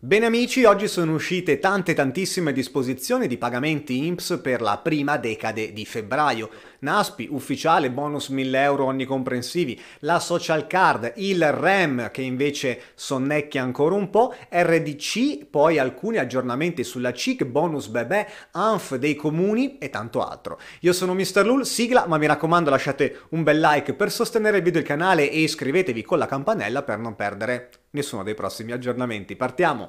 Bene amici, oggi sono uscite tante tantissime disposizioni di pagamenti IMPS per la prima decade di febbraio. NASPI, ufficiale, bonus 1000 euro onnicomprensivi, la social card, il REM che invece sonnecchia ancora un po', RDC, poi alcuni aggiornamenti sulla CIC, bonus bebè, ANF dei comuni e tanto altro. Io sono Mr. Lul, sigla, ma mi raccomando lasciate un bel like per sostenere il video e il canale e iscrivetevi con la campanella per non perdere nessuno dei prossimi aggiornamenti. Partiamo!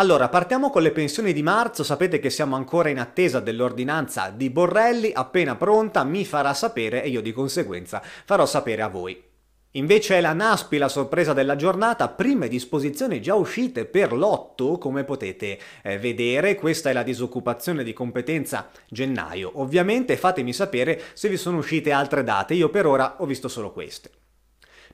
Allora, partiamo con le pensioni di marzo, sapete che siamo ancora in attesa dell'ordinanza di Borrelli, appena pronta mi farà sapere e io di conseguenza farò sapere a voi. Invece è la Naspi la sorpresa della giornata, prime disposizioni già uscite per l'otto, come potete eh, vedere, questa è la disoccupazione di competenza gennaio. Ovviamente fatemi sapere se vi sono uscite altre date, io per ora ho visto solo queste.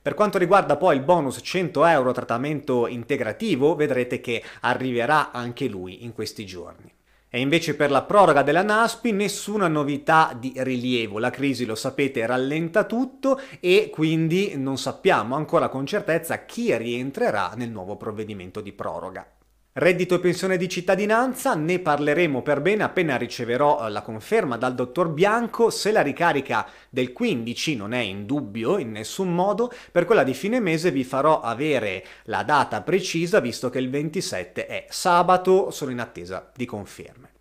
Per quanto riguarda poi il bonus 100 euro trattamento integrativo, vedrete che arriverà anche lui in questi giorni. E invece per la proroga della Naspi nessuna novità di rilievo, la crisi lo sapete rallenta tutto e quindi non sappiamo ancora con certezza chi rientrerà nel nuovo provvedimento di proroga. Reddito e pensione di cittadinanza, ne parleremo per bene appena riceverò eh, la conferma dal dottor Bianco se la ricarica del 15 non è in dubbio in nessun modo, per quella di fine mese vi farò avere la data precisa visto che il 27 è sabato, sono in attesa di conferme.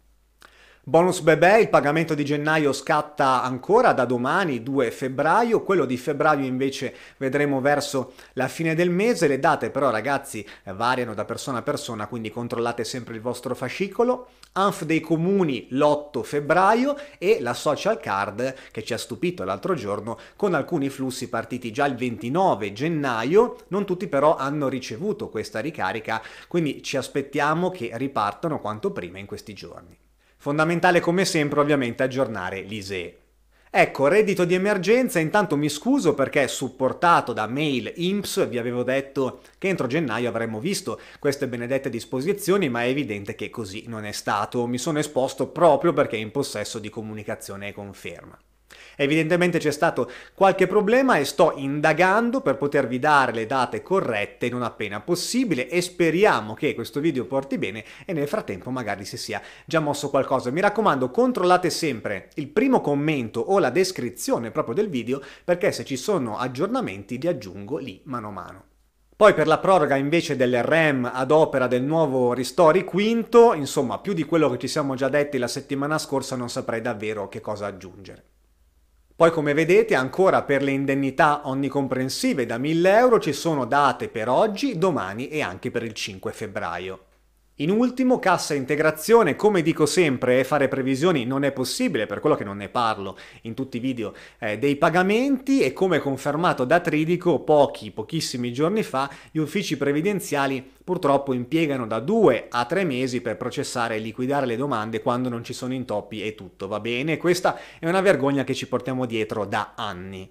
Bonus bebè, il pagamento di gennaio scatta ancora da domani, 2 febbraio, quello di febbraio invece vedremo verso la fine del mese, le date però ragazzi variano da persona a persona, quindi controllate sempre il vostro fascicolo. ANF dei comuni l'8 febbraio e la social card che ci ha stupito l'altro giorno con alcuni flussi partiti già il 29 gennaio, non tutti però hanno ricevuto questa ricarica, quindi ci aspettiamo che ripartano quanto prima in questi giorni. Fondamentale come sempre ovviamente aggiornare l'ISEE. Ecco, reddito di emergenza, intanto mi scuso perché supportato da mail IMPS vi avevo detto che entro gennaio avremmo visto queste benedette disposizioni, ma è evidente che così non è stato. Mi sono esposto proprio perché in possesso di comunicazione e conferma. Evidentemente c'è stato qualche problema e sto indagando per potervi dare le date corrette non appena possibile e speriamo che questo video porti bene e nel frattempo magari si sia già mosso qualcosa. Mi raccomando controllate sempre il primo commento o la descrizione proprio del video perché se ci sono aggiornamenti li aggiungo lì mano a mano. Poi per la proroga invece del REM ad opera del nuovo Ristori quinto, insomma più di quello che ci siamo già detti la settimana scorsa non saprei davvero che cosa aggiungere. Poi come vedete ancora per le indennità onnicomprensive da 1000 euro ci sono date per oggi, domani e anche per il 5 febbraio. In ultimo, cassa integrazione, come dico sempre, eh, fare previsioni non è possibile, per quello che non ne parlo in tutti i video eh, dei pagamenti e come confermato da Tridico pochi, pochissimi giorni fa, gli uffici previdenziali purtroppo impiegano da 2 a 3 mesi per processare e liquidare le domande quando non ci sono intoppi e tutto va bene. Questa è una vergogna che ci portiamo dietro da anni.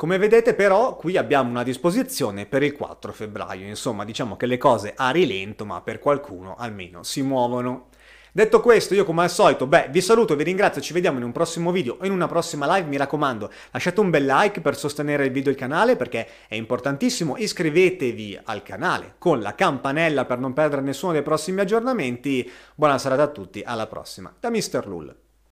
Come vedete però qui abbiamo una disposizione per il 4 febbraio, insomma diciamo che le cose a rilento ma per qualcuno almeno si muovono. Detto questo, io come al solito, beh, vi saluto, vi ringrazio, ci vediamo in un prossimo video o in una prossima live, mi raccomando, lasciate un bel like per sostenere il video e il canale perché è importantissimo, iscrivetevi al canale con la campanella per non perdere nessuno dei prossimi aggiornamenti, buona serata a tutti, alla prossima, da Mr. Lull.